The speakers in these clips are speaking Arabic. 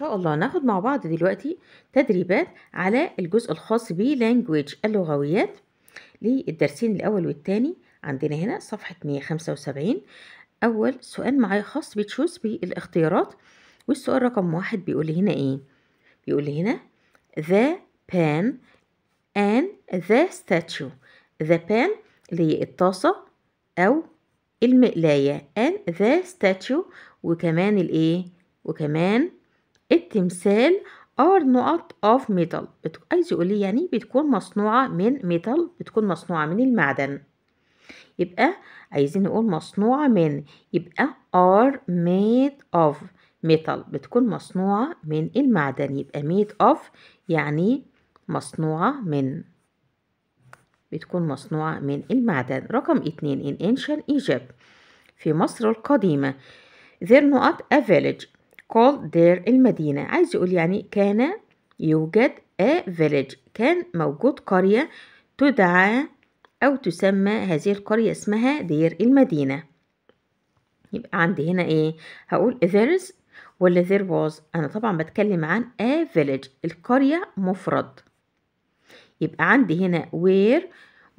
شاء الله ناخد مع بعض دلوقتي تدريبات على الجزء الخاص بـ Language اللغويات للدرسين الأول والتاني عندنا هنا صفحة 175 أول سؤال معايا خاص بتشوز بالاختيارات والسؤال رقم واحد بيقول لي هنا إيه بيقول لي هنا the pan and the statue the pan اللي هي الطاسة أو المقلاية and the statue وكمان الإيه وكمان التمثال ار نقط اوف ميتال عايز يقول لي يعني بتكون مصنوعة من ميتال بتكون مصنوعة من المعدن يبقى عايزين نقول مصنوعة من يبقى are made of metal بتكون مصنوعة من المعدن يبقى made of يعني مصنوعة من بتكون مصنوعة من المعدن رقم اتنين in ancient Egypt في مصر القديمة there not a village called there المدينة عايز يقول يعني كان يوجد a village كان موجود قرية تدعى أو تسمى هذه القرية اسمها دير المدينة يبقى عندي هنا ايه هقول there's ولا there was أنا طبعا بتكلم عن a village القرية مفرد يبقى عندي هنا where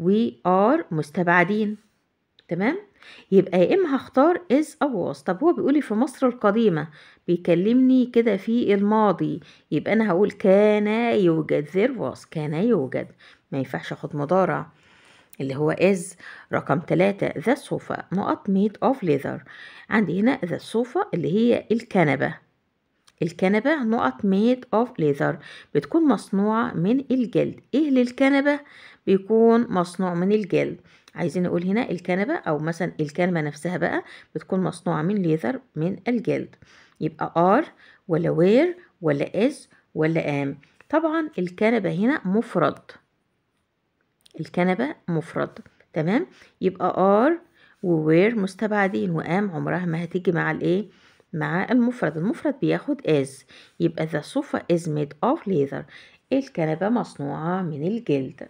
we are مستبعدين تمام يبقى يا اما هختار از او واز طب هو بيقولي إيه في مصر القديمة بيكلمني كده في الماضي يبقى انا هقول كان يوجد ذير واز كان يوجد ما ينفعش اخد مضارع اللي هو از رقم تلاتة ذا صوفا نقط ميد اوف ليذر عندي هنا ذا صوفا اللي هي الكنبة الكنبة نقط ميد اوف ليذر بتكون مصنوعة من الجلد ايه للكنبة بيكون مصنوع من الجلد عايزين نقول هنا الكنبة أو مثلا الكنبة نفسها بقى بتكون مصنوعة من ليذر من الجلد يبقى ار ولا وير ولا از ولا ام طبعا الكنبة هنا مفرد الكنبة مفرد تمام يبقى ار ووير مستبعدين وام عمرها ما هتيجي مع الايه مع المفرد المفرد بياخد از يبقى ذا صوفا از ميد اوف ليذر الكنبة مصنوعة من الجلد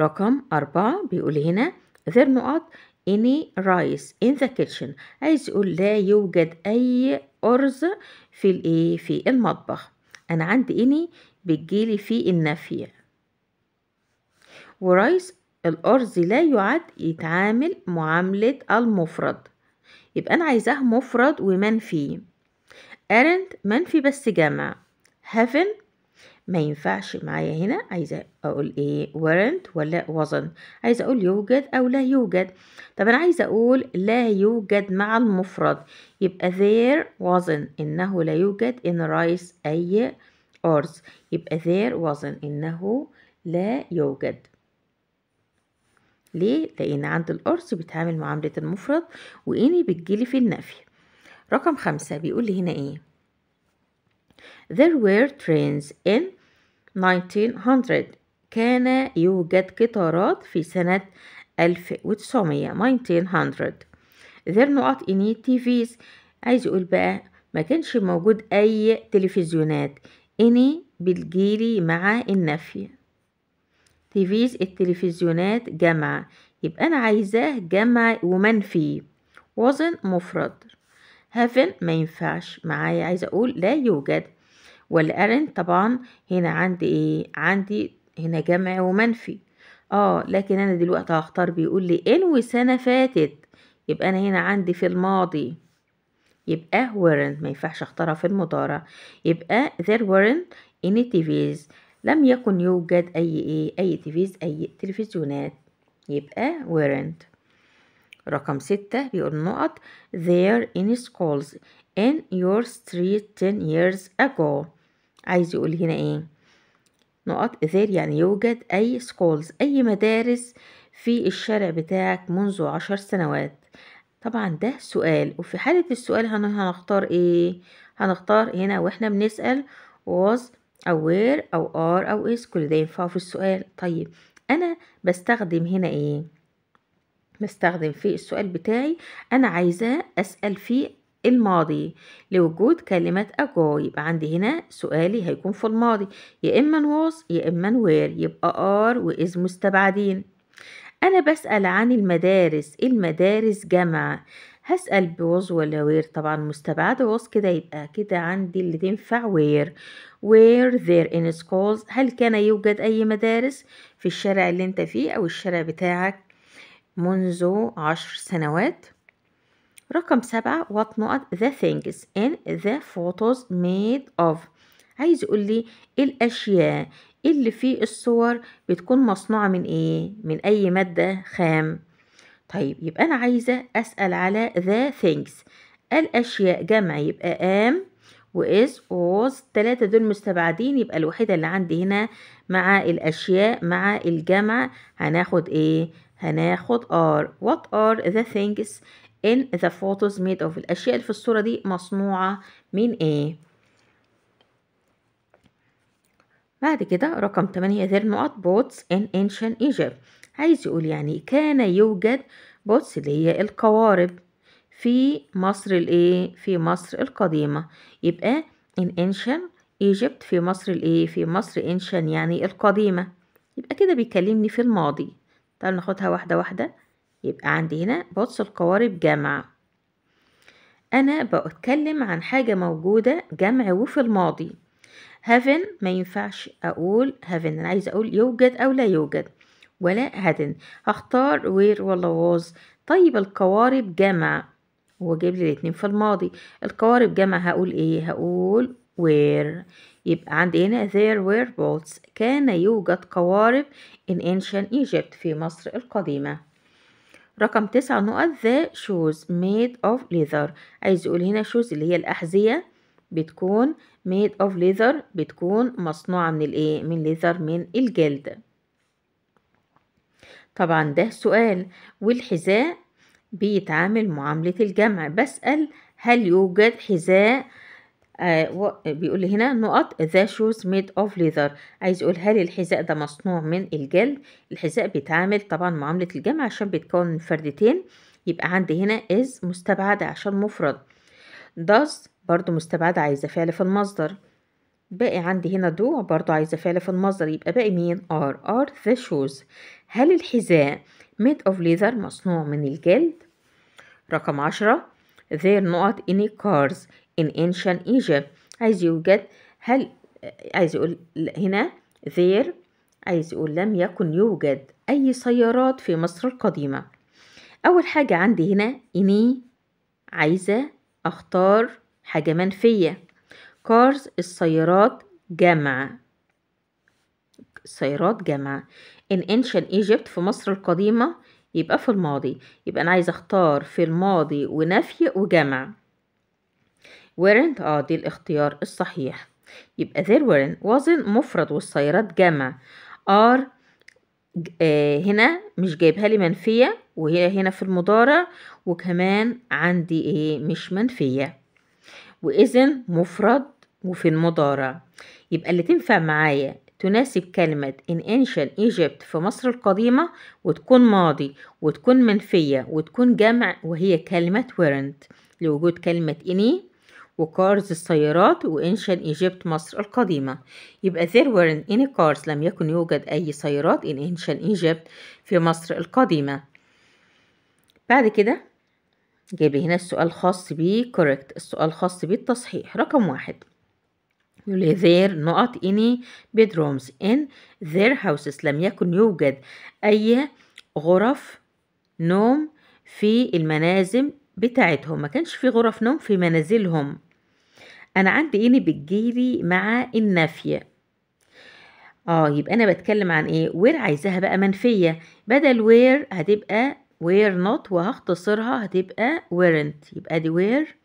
رقم أربعة بيقول هنا غير نقط any rice in the kitchen عايز يقول لا يوجد أي أرز في الإيه في المطبخ أنا عندي any بتجيلي في النفي ورايس الأرز لا يعد يتعامل معاملة المفرد يبقى أنا عايزاه مفرد ومنفي أرنت منفي بس جمع haven't ما ينفعش معايا هنا عايزه اقول ايه ورنت ولا وزن عايزه اقول يوجد او لا يوجد طب انا عايزه اقول لا يوجد مع المفرد يبقى there wasn't انه لا يوجد in rice اي أرز يبقى there wasn't إنه لا يوجد ليه؟ لأن عند الأرز بيتعامل معاملة المفرد وإني بتجيلي في النفي رقم خمسة بيقول لي هنا إيه؟ There were trains in 1900 كان يوجد قطارات في سنة 1900 there not any TVs عايز يقول بقى ما كانش موجود أي تلفزيونات any بالجيلي مع النفي TVs التلفزيونات جمع يبقى أنا عايزاه جمع ومنفي وزن مفرد هافن ما ينفعش معايا عايزة أقول لا يوجد والارن طبعا هنا عندي ايه عندي هنا جمع ومنفي اه لكن انا دلوقتي هختار بيقول لي ان وسنه فاتت يبقى انا هنا عندي في الماضي يبقى weren't ما ينفعش اختارها في المضارع يبقى there weren't any TVs لم يكن يوجد اي ايه اي TVs اي تلفزيونات يبقى weren't رقم ستة بيقول نقط there any schools in your street 10 years ago عايز يقول هنا ايه نقط there يعني يوجد أي سكولز أي مدارس في الشارع بتاعك منذ عشر سنوات طبعا ده سؤال وفي حالة السؤال هنختار ايه هنختار هنا واحنا بنسأل was أو where أو are أو is كل ده ينفع في السؤال طيب أنا بستخدم هنا ايه بستخدم في السؤال بتاعي أنا عايزة أسأل فيه الماضي لوجود كلمة ago يبقى عندي هنا سؤالي هيكون في الماضي يا إما was يا إما where يبقى are وإز مستبعدين أنا بسأل عن المدارس المدارس جمع هسأل بوز ولا وير طبعا مستبعد وز كده يبقى كده عندي اللي تنفع وير وير ذير ان سكولز هل كان يوجد أي مدارس في الشارع اللي انت فيه أو الشارع بتاعك منذ عشر سنوات رقم سبعة what not the things in the photos made of عايز يقول لي إيه الأشياء اللي في الصور بتكون مصنوعة من إيه؟ من أي مادة خام طيب يبقى أنا عايزة أسأل على the things الأشياء جمع يبقى am وإز was التلاتة دول مستبعدين يبقى الوحيدة اللي عندي هنا مع الأشياء مع الجمع هناخد إيه؟ هناخد are what are the things in the photos made of الأشياء اللي في الصورة دي مصنوعة من ايه بعد كده رقم 8 ذير نقط بوتس in ancient Egypt عايز يقول يعني كان يوجد بوتس اللي هي القوارب في مصر الايه في مصر القديمة يبقى in ancient Egypt في مصر الايه في مصر ancient يعني القديمة يبقى كده بيكلمني في الماضي تعال ناخدها واحدة واحدة يبقى عندي هنا بطس القوارب جمع أنا بتكلم عن حاجة موجودة جمع وفي الماضي هافن ما ينفعش أقول هافن أنا عايزة أقول يوجد أو لا يوجد ولا هادن هختار وير ولا واز طيب القوارب جمع هو جايب لي الاتنين في الماضي القوارب جمع هقول ايه هقول where يبقى عندي هنا there were boats كان يوجد قوارب in ancient Egypt في مصر القديمة رقم تسعة نقط the shoes made of leather عايز يقول هنا shoes اللي هي الأحذية بتكون made of leather بتكون مصنوعة من الايه من leather من الجلد طبعا ده سؤال والحذاء بيتعامل معاملة الجمع بسأل هل يوجد حذاء آه، بيقول لي هنا نقط ذا شوز ميد اوف ليذر عايز يقول هل الحذاء ده مصنوع من الجلد الحذاء بيتعامل طبعا معاملة الجمع عشان بيتكون من فردتين يبقى عندي هنا is مستبعدة عشان مفرد does برضو مستبعدة عايزة فعل في المصدر باقي عندي هنا دو برضو عايزة فعل في المصدر يبقى باقي مين are are the shoes هل الحذاء made of leather مصنوع من الجلد رقم عشرة there not any cars in ancient Egypt عايز يوجد هل عايز يقول هنا there عايز يقول لم يكن يوجد أي سيارات في مصر القديمة أول حاجة عندي هنا إني عايزة أختار حاجة منفية cars السيارات جمع السيارات جمع in ancient Egypt في مصر القديمة يبقى في الماضي يبقى أنا عايزة أختار في الماضي ونفي وجمع weren't اه دي الاختيار الصحيح يبقى there weren't wasn't مفرد والصيرات جمع are آه هنا مش جايبها لي منفية وهي هنا في المضارع وكمان عندي ايه مش منفية وإذن مفرد وفي المضارع يبقى اللي تنفع معايا تناسب كلمة in ancient Egypt في مصر القديمة وتكون ماضي وتكون منفية وتكون جمع وهي كلمة weren't لوجود كلمة إني وكارز السيارات وإنشن إيجيبت مصر القديمة يبقى there weren't any cars لم يكن يوجد أي سيارات in ancient Egypt في مصر القديمة بعد كده جايب هنا السؤال خاص بيه correct السؤال خاص بيه التصحيح رقم واحد يقول there not any bedrooms in their houses لم يكن يوجد أي غرف نوم في المنازل بتاعتهم ما كانش في غرف نوم في منازلهم أنا عندي ايه بتجيلي مع النافية اه يبقى أنا بتكلم عن إيه وير عايزاها بقى منفية بدل وير هتبقى وير نوت وهختصرها هتبقى ويرنت يبقى دي وير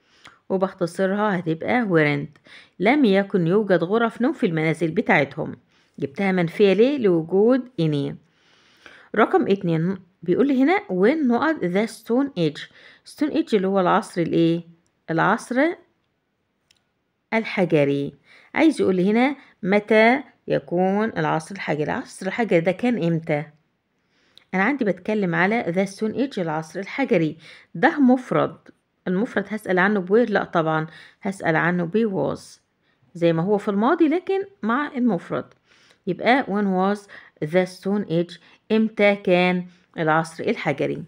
وبختصرها هتبقى ويرنت لم يكن يوجد غرف نوم في المنازل بتاعتهم جبتها منفية ليه لوجود اني رقم اتنين بيقول لي هنا وين نقط ذا ستون ايج ستون ايج اللي هو العصر الايه العصر الحجري عايز يقول هنا متى يكون العصر الحجري العصر الحجري ده كان امتى انا عندي بتكلم على ذا سون ايج العصر الحجري ده مفرد المفرد هسأل عنه بوير لا طبعا هسأل عنه بي was زي ما هو في الماضي لكن مع المفرد يبقى when was the stone age امتى كان العصر الحجري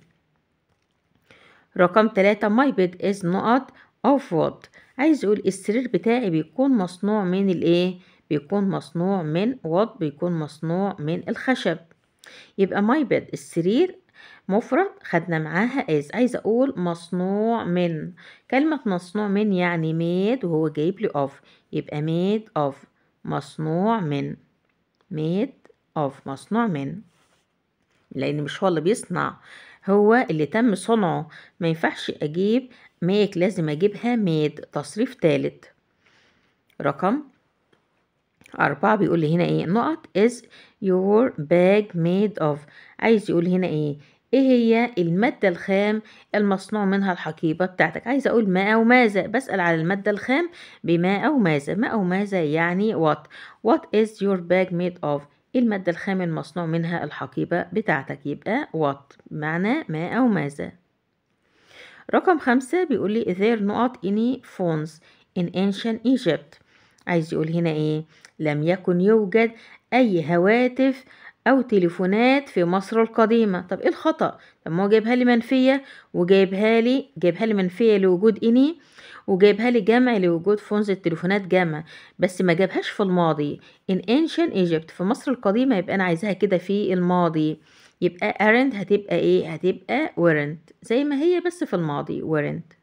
رقم 3 my bed is not of wood عايز اقول السرير بتاعي بيكون مصنوع من الايه بيكون مصنوع من وط بيكون مصنوع من الخشب يبقى ماي بيد السرير مفرد خدنا معاها از عايز اقول مصنوع من كلمه مصنوع من يعني ميد وهو جايب لي اوف يبقى ميد اوف مصنوع من ميد اوف مصنوع من لان مش هو اللي بيصنع هو اللي تم صنعه ما ينفعش اجيب ميك لازم أجيبها ميد تصريف تالت رقم أربعة بيقول لي هنا إيه نقط is your bag made of عايز يقول هنا إيه إيه هي المادة الخام المصنوع منها الحقيبة بتاعتك عايز أقول ما أو ماذا بسأل على المادة الخام بما أو ماذا ما أو ماذا يعني what what is your bag made of إيه المادة الخام المصنوع منها الحقيبة بتاعتك يبقى what معنى ما أو ماذا رقم خمسة بيقول لي there not any phones in ancient Egypt عايز يقول هنا ايه لم يكن يوجد اي هواتف او تليفونات في مصر القديمة طب ايه الخطأ طب ما هو جايبها لي منفية وجايبها لي جايبها لي منفية لوجود اني وجايبها لي جمع لوجود فونز التليفونات جمع بس ما جابهاش في الماضي in ancient Egypt في مصر القديمة يبقى انا عايزاها كده في الماضي يبقى أرنت هتبقى ايه هتبقى ورنت زي ما هي بس في الماضي ورنت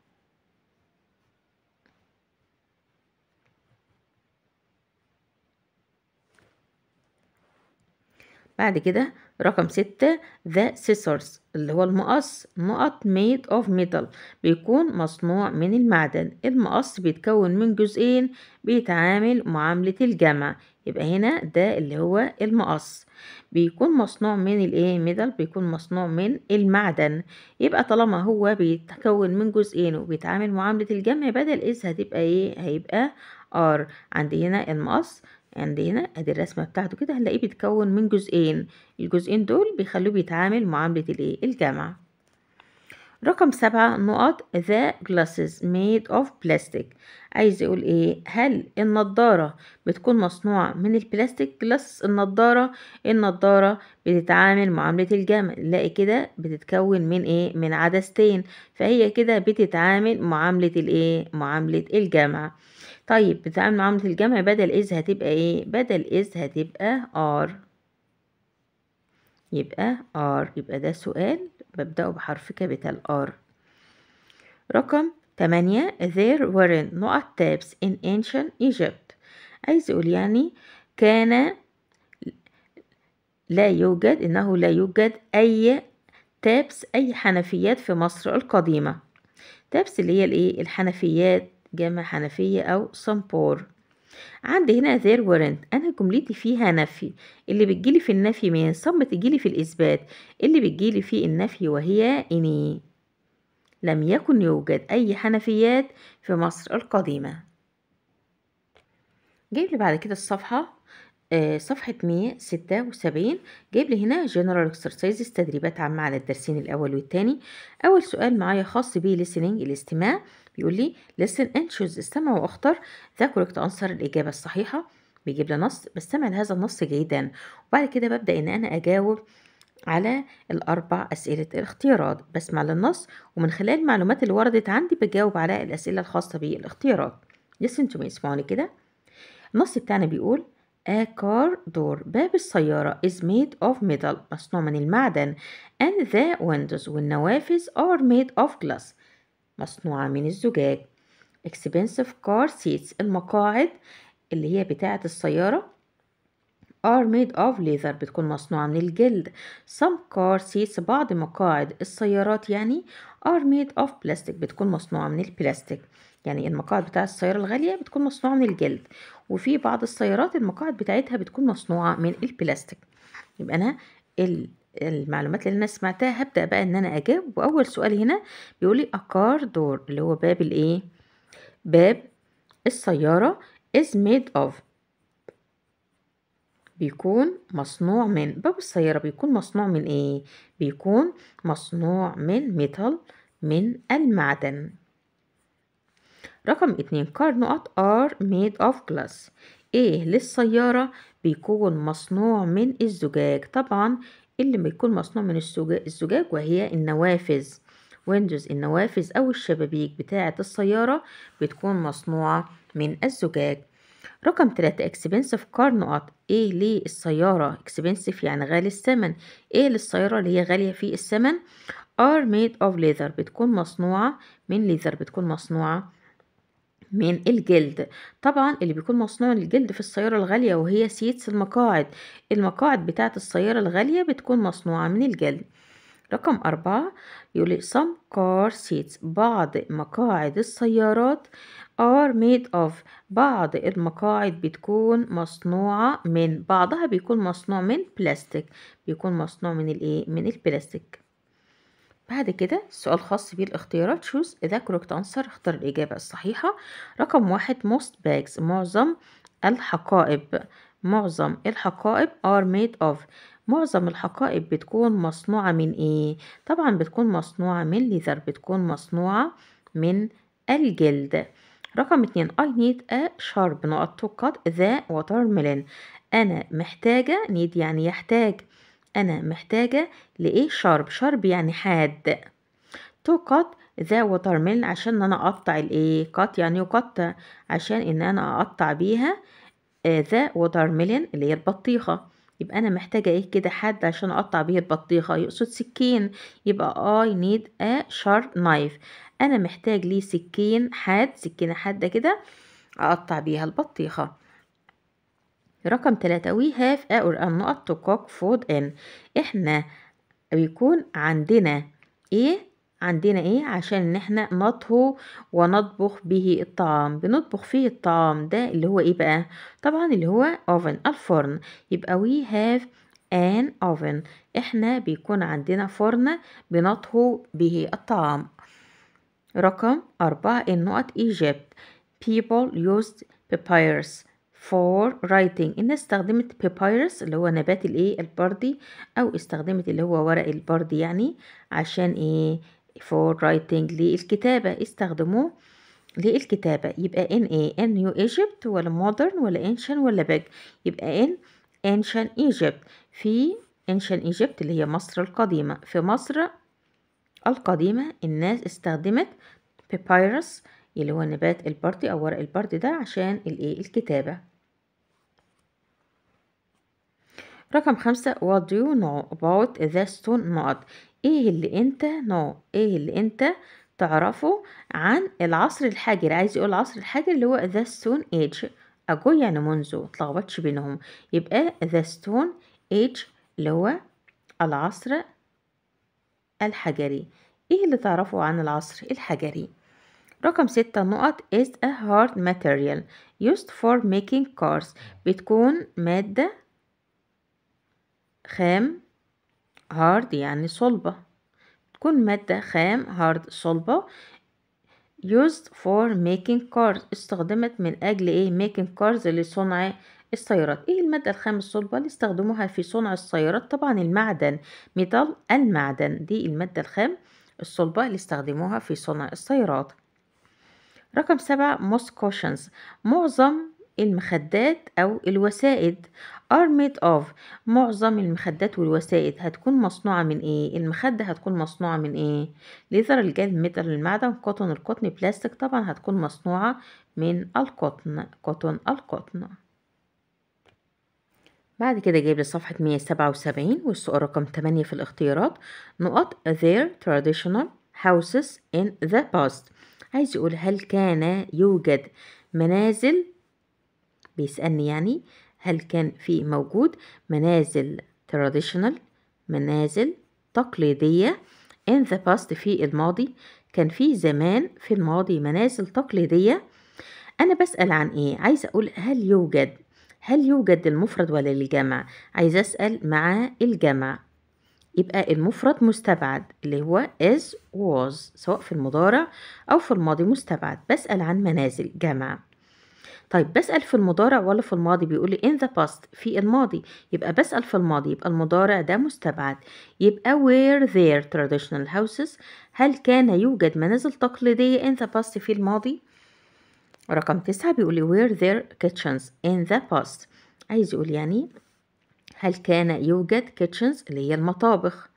بعد كده رقم ستة the scissors اللي هو المقص مقط made of metal بيكون مصنوع من المعدن المقص بيتكون من جزئين بيتعامل معاملة الجمع يبقى هنا ده اللي هو المقص بيكون مصنوع من الايه ميدل بيكون مصنوع من المعدن يبقى طالما هو بيتكون من جزئين وبيتعامل معاملة الجمع بدل إذ هتبقى ايه هيبقى ار عندي هنا المقص عندي هنا ادي الرسمة بتاعته كده هنلاقيه بيتكون من جزئين الجزئين دول بيخلوه بيتعامل معاملة الايه الجمع رقم سبعة نقط the glasses made of plastic عايز يقول ايه هل النضارة بتكون مصنوعة من البلاستيك جلاس النضارة النضارة بتتعامل معاملة الجمع نلاقي كده بتتكون من ايه من عدستين فهي كده بتتعامل معاملة الايه معاملة الجمع طيب بتتعامل معاملة الجمع بدل از هتبقى ايه بدل از هتبقى ار يبقى ار يبقى ده سؤال ببدأه بحرف كابيتال R رقم 8 there weren't not tabs in ancient Egypt عايز يقول يعني كان لا يوجد إنه لا يوجد أي تابس أي حنفيات في مصر القديمة تابس اللي هي الإيه الحنفيات جمع حنفية أو صنبور عندي هنا ذير ورنت انا جملتي فيها نفي اللي بتجيلي في النفي من ثم تجيلي في الاثبات اللي بتجيلي في النفي وهي اني لم يكن يوجد اي حنفيات في مصر القديمه جايب لي بعد كده الصفحه آه، صفحة 176 جايب لي هنا جنرال اكسرسايزز تدريبات عامة على الدرسين الأول والتاني أول سؤال معايا خاص بيه listening الاستماع بيقول لي listen and choose استمع واختر ذا correct answer الإجابة الصحيحة بيجيب لي نص بستمع لهذا النص جيدا وبعد كده ببدأ إن أنا أجاوب على الأربع أسئلة الاختيارات بسمع للنص ومن خلال المعلومات اللي وردت عندي بجاوب على الأسئلة الخاصة بالاختيارات listen to me اسمعوني كده النص بتاعنا بيقول A car door باب السيارة is made of metal مصنوع من المعدن and the windows والنوافذ are made of glass مصنوعة من الزجاج expensive car seats المقاعد اللي هي بتاعة السيارة are made of leather بتكون مصنوعة من الجلد some car seats بعض مقاعد السيارات يعني are made of plastic بتكون مصنوعة من البلاستيك يعني المقاعد بتاع السيارة الغالية بتكون مصنوعة من الجلد وفي بعض السيارات المقاعد بتاعتها بتكون مصنوعة من البلاستيك يبقى أنا المعلومات اللي انا سمعتها هبدأ بقى ان انا اجاوب واول سؤال هنا بيقولي اكار دور اللي هو باب الايه باب السيارة is made of بيكون مصنوع من باب السيارة بيكون مصنوع من ايه بيكون مصنوع من ميتال من المعدن رقم اتنين car نقط are made of glass ايه للسيارة بيكون مصنوع من الزجاج طبعا اللي بيكون مصنوع من الزجاج وهي النوافذ ويندوز النوافذ أو الشبابيك بتاعة السيارة بتكون مصنوعة من الزجاج رقم تلاتة اكسبنسيف كار نقط ايه للسيارة اكسبنسيف يعني غالي الثمن ايه للسيارة اللي هي غالية في الثمن are made of leather بتكون مصنوعة من leather بتكون مصنوعة من الجلد طبعا اللي بيكون مصنوع الجلد في السيارة الغالية وهي سيتس المقاعد المقاعد بتاعة السيارة الغالية بتكون مصنوعة من الجلد رقم أربعة يقولي some car seats بعض مقاعد السيارات are made of بعض المقاعد بتكون مصنوعة من بعضها بيكون مصنوع من بلاستيك بيكون مصنوع من الايه من البلاستيك بعد كده السؤال خاص بيه الاختيارات شوز اذا كروكت انسر اختار الإجابة الصحيحة رقم واحد most bags معظم الحقائب معظم الحقائب are made of معظم الحقائب بتكون مصنوعة من ايه؟ طبعا بتكون مصنوعة من ليذر بتكون مصنوعة من الجلد رقم اتنين I need a sharp نقط to cut the watermelon أنا محتاجة need يعني يحتاج أنا محتاجة لإيه شارب شارب يعني حاد تو كات ذا وترميلن عشان أنا أقطع الإيه كات يعني يقطع عشان إن أنا أقطع بيها آه، ذا وترميلن اللي هي البطيخة يبقى أنا محتاجة إيه كده حد عشان أقطع بيه البطيخة يقصد سكين يبقى I need a sharp knife أنا محتاج ليه سكين حاد سكينة حادة كده أقطع بيها البطيخة رقم تلاتة we have a or النقط to cook food in احنا بيكون عندنا ايه عندنا ايه عشان ان احنا نطهو ونطبخ به الطعام بنطبخ فيه الطعام ده اللي هو ايه بقى طبعا اللي هو oven الفرن يبقى we have an oven احنا بيكون عندنا فرن بنطهو به الطعام رقم أربعة النقط Egypt people used papyrus for writing الناس استخدمت papyrus اللي هو نبات الايه البردي او استخدمت اللي هو ورق البردي يعني عشان ايه for writing للكتابة استخدموه للكتابة يبقى ان ايه in new Egypt ولا modern ولا ancient ولا big يبقى ان ancient Egypt في ancient Egypt اللي هي مصر القديمة في مصر القديمة الناس استخدمت papyrus اللي هو نبات البردي او ورق البردي ده عشان الايه الكتابة رقم خمسة what do you know about the stone نقط ايه اللي انت نو ايه اللي انت تعرفه عن العصر الحجري عايز يقول العصر الحجري اللي هو the stone age اجو يعني منذ متلخبطش بينهم يبقى the stone age اللي هو العصر الحجري ايه اللي تعرفه عن العصر الحجري رقم ستة نقط is a hard material used for making cars بتكون مادة خام هارد يعني صلبة تكون مادة خام هارد صلبة used for making cars استخدمت من أجل إيه making cars لصنع السيارات إيه المادة الخام الصلبة اللي استخدموها في صنع السيارات طبعا المعدن ميتال المعدن دي المادة الخام الصلبة اللي استخدموها في صنع السيارات رقم سبعة most كوشنز معظم المخدات أو الوسائد are made of معظم المخدات والوسائد هتكون مصنوعة من ايه المخدة هتكون مصنوعة من ايه ليزر الجلد متر المعدن قطن القطن بلاستيك طبعا هتكون مصنوعة من القطن قطن القطن بعد كده جايب لي صفحة 177 والسؤال رقم 8 في الاختيارات نقاط their traditional houses in the past عايز يقول هل كان يوجد منازل بيسألني يعني هل كان في موجود منازل تراديشنال منازل تقليدية in the past في الماضي كان في زمان في الماضي منازل تقليدية أنا بسأل عن إيه عايز أقول هل يوجد هل يوجد المفرد ولا الجمع عايز أسأل مع الجمع يبقى المفرد مستبعد اللي هو is was سواء في المضارع أو في الماضي مستبعد بسأل عن منازل جمع طيب بسأل في المضارع ولا في الماضي بيقول لي in the past في الماضي يبقى بسأل في الماضي يبقى المضارع ده مستبعد يبقى where there traditional houses هل كان يوجد منازل تقليدية in the past في الماضي رقم تسعة بيقول لي where there kitchens in the past عايز يقول يعني هل كان يوجد kitchens اللي هي المطابخ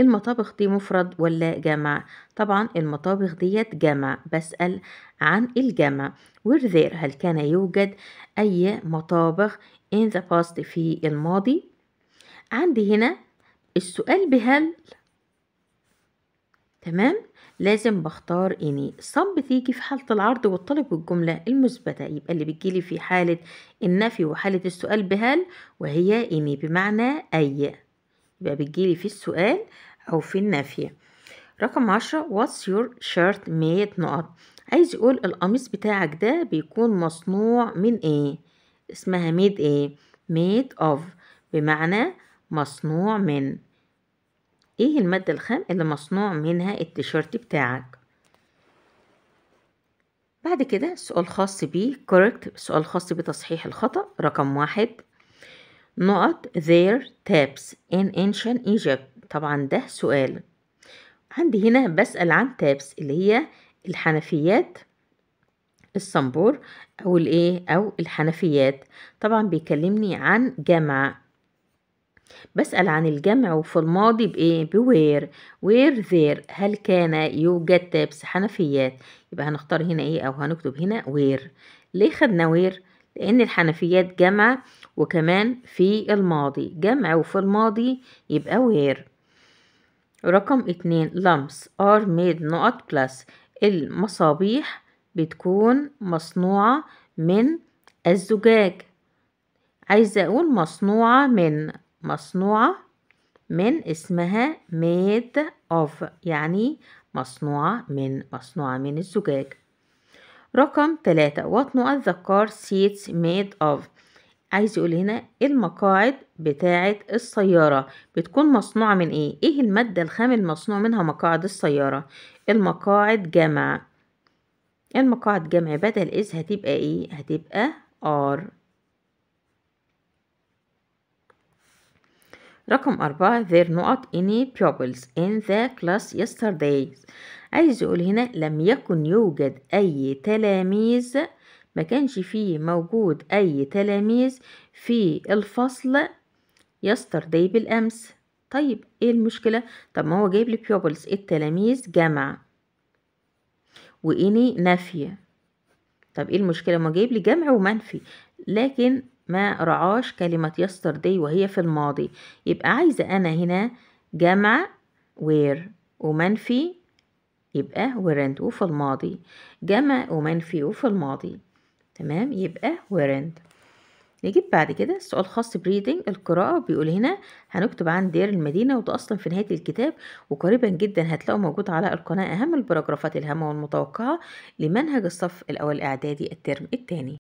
المطابخ دي مفرد ولا جمع طبعا المطابخ ديت جمع بسأل عن الجمع were there هل كان يوجد أي مطابخ in the past في الماضي عندي هنا السؤال بهل تمام لازم بختار اني صم بتيجي في حالة العرض والطلب والجملة المثبتة يبقى اللي بتجيلي في حالة النفي وحالة السؤال بهل وهي اني بمعنى اي يبقى بتجيلي في السؤال أو في النافية رقم عشرة what's your shirt made نقط عايز يقول القميص بتاعك ده بيكون مصنوع من ايه اسمها made ايه made of بمعنى مصنوع من ايه المادة الخام اللي مصنوع منها التيشيرت بتاعك بعد كده سؤال خاص بيه correct سؤال خاص بتصحيح الخطأ رقم واحد نقط their taps in ancient Egypt طبعا ده سؤال عندي هنا بسأل عن تابس اللي هي الحنفيات الصنبور أو الإيه أو الحنفيات طبعا بيكلمني عن جمع بسأل عن الجمع وفي الماضي بإيه بوير وير ذير هل كان يوجد تابس حنفيات يبقى هنختار هنا إيه أو هنكتب هنا وير ليه خدنا وير لأن الحنفيات جمع وكمان في الماضي جمع وفي الماضي يبقى وير رقم اتنين لمس ار ميد نقط بلس المصابيح بتكون مصنوعة من الزجاج عايزة أقول مصنوعة من مصنوعة من اسمها ميد اوف يعني مصنوعة من مصنوعة من الزجاج رقم تلاتة وطن الذكار seats made of عايز يقول هنا إيه المقاعد بتاعة السيارة بتكون مصنوعة من ايه؟ ايه المادة الخام المصنوع منها مقاعد السيارة؟ المقاعد جمع إيه المقاعد جمع بدل إذ هتبقى ايه؟ هتبقى ار رقم أربعة there not any pupils in the class yesterday عايز يقول هنا لم يكن يوجد أي تلاميذ ما كانش فيه موجود أي تلاميذ في الفصل يستر داي بالأمس طيب ايه المشكلة؟ طب ما هو جايب لي بيوبلز التلاميذ جمع وإني نفي طب ايه المشكلة؟ ما جايب لي جمع ومنفي لكن ما رعاش كلمة يستر داي وهي في الماضي يبقى عايزة أنا هنا جمع وير ومنفي يبقى ورنت وفي الماضي جمع ومنفي وفي الماضي تمام يبقى weren't نجيب بعد كده السؤال خاص بريدنج القراءة بيقول هنا هنكتب عن دير المدينة وده أصلا في نهاية الكتاب وقريبا جدا هتلاقوا موجود على القناة أهم البراجرافات الهامة والمتوقعة لمنهج الصف الأول إعدادي الترم التاني